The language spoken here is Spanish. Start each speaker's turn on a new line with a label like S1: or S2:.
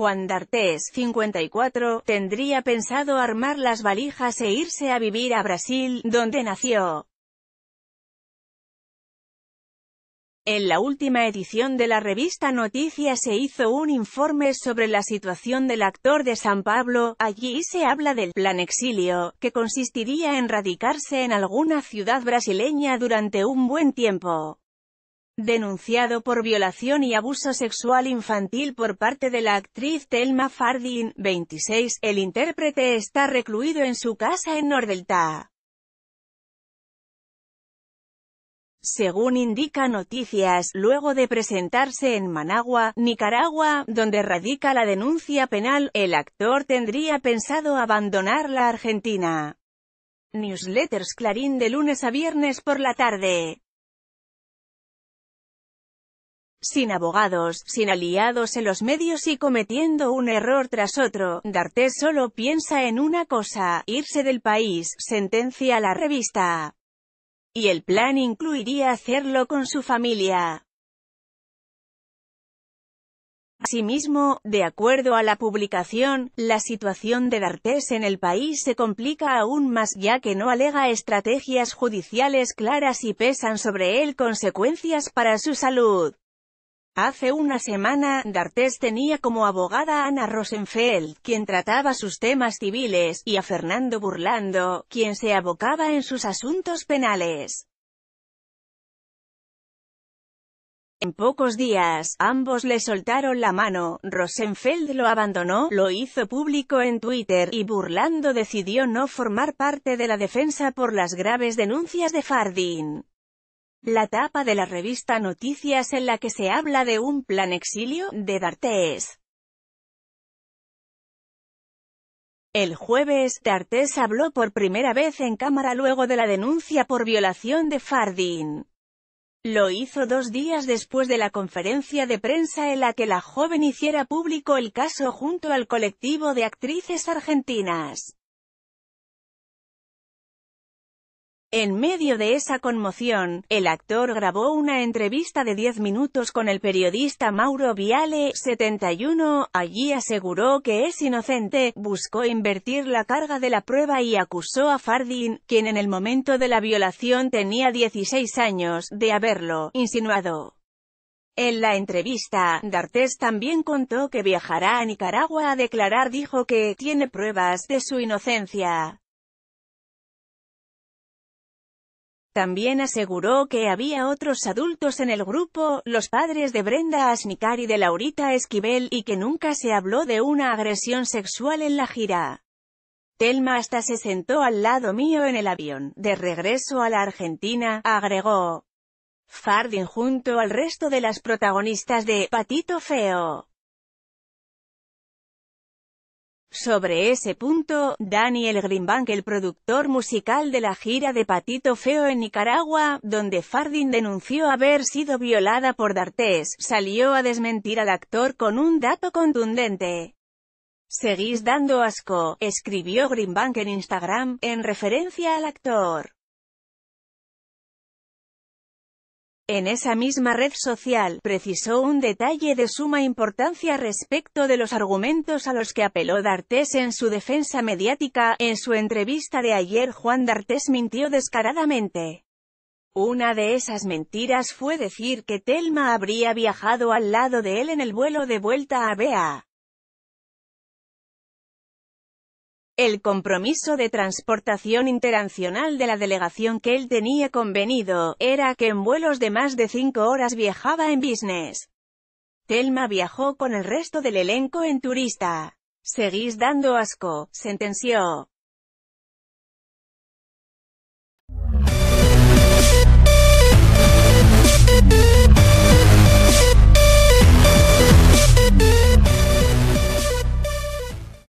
S1: Juan d'Artés, 54, tendría pensado armar las valijas e irse a vivir a Brasil, donde nació. En la última edición de la revista Noticias se hizo un informe sobre la situación del actor de San Pablo, allí se habla del plan exilio, que consistiría en radicarse en alguna ciudad brasileña durante un buen tiempo denunciado por violación y abuso sexual infantil por parte de la actriz Thelma Fardin, 26, el intérprete está recluido en su casa en Nordelta. Según indica Noticias, luego de presentarse en Managua, Nicaragua, donde radica la denuncia penal, el actor tendría pensado abandonar la Argentina. Newsletters Clarín de lunes a viernes por la tarde sin abogados, sin aliados en los medios y cometiendo un error tras otro, D'Artes solo piensa en una cosa, irse del país, sentencia la revista. Y el plan incluiría hacerlo con su familia. Asimismo, de acuerdo a la publicación, la situación de D'Artes en el país se complica aún más ya que no alega estrategias judiciales claras y pesan sobre él consecuencias para su salud. Hace una semana, D'Artes tenía como abogada a Ana Rosenfeld, quien trataba sus temas civiles, y a Fernando Burlando, quien se abocaba en sus asuntos penales. En pocos días, ambos le soltaron la mano, Rosenfeld lo abandonó, lo hizo público en Twitter, y Burlando decidió no formar parte de la defensa por las graves denuncias de Fardin. La tapa de la revista Noticias en la que se habla de un plan exilio, de D'Artés. El jueves, D'Artés habló por primera vez en cámara luego de la denuncia por violación de Fardín. Lo hizo dos días después de la conferencia de prensa en la que la joven hiciera público el caso junto al colectivo de actrices argentinas. En medio de esa conmoción, el actor grabó una entrevista de 10 minutos con el periodista Mauro Viale, 71, allí aseguró que es inocente, buscó invertir la carga de la prueba y acusó a Fardin, quien en el momento de la violación tenía 16 años, de haberlo insinuado. En la entrevista, D'Artes también contó que viajará a Nicaragua a declarar dijo que «tiene pruebas de su inocencia». También aseguró que había otros adultos en el grupo, los padres de Brenda Asnicar y de Laurita Esquivel, y que nunca se habló de una agresión sexual en la gira. Telma hasta se sentó al lado mío en el avión, de regreso a la Argentina, agregó. Fardin junto al resto de las protagonistas de Patito Feo. Sobre ese punto, Daniel Greenbank, el productor musical de la gira de Patito Feo en Nicaragua, donde Fardin denunció haber sido violada por D'Artes, salió a desmentir al actor con un dato contundente. «Seguís dando asco», escribió Greenbank en Instagram, en referencia al actor. En esa misma red social, precisó un detalle de suma importancia respecto de los argumentos a los que apeló D'Artés en su defensa mediática. En su entrevista de ayer Juan D'Artés mintió descaradamente. Una de esas mentiras fue decir que Telma habría viajado al lado de él en el vuelo de vuelta a Bea. el compromiso de transportación internacional de la delegación que él tenía convenido, era que en vuelos de más de cinco horas viajaba en business. Telma viajó con el resto del elenco en turista. Seguís dando asco, sentenció.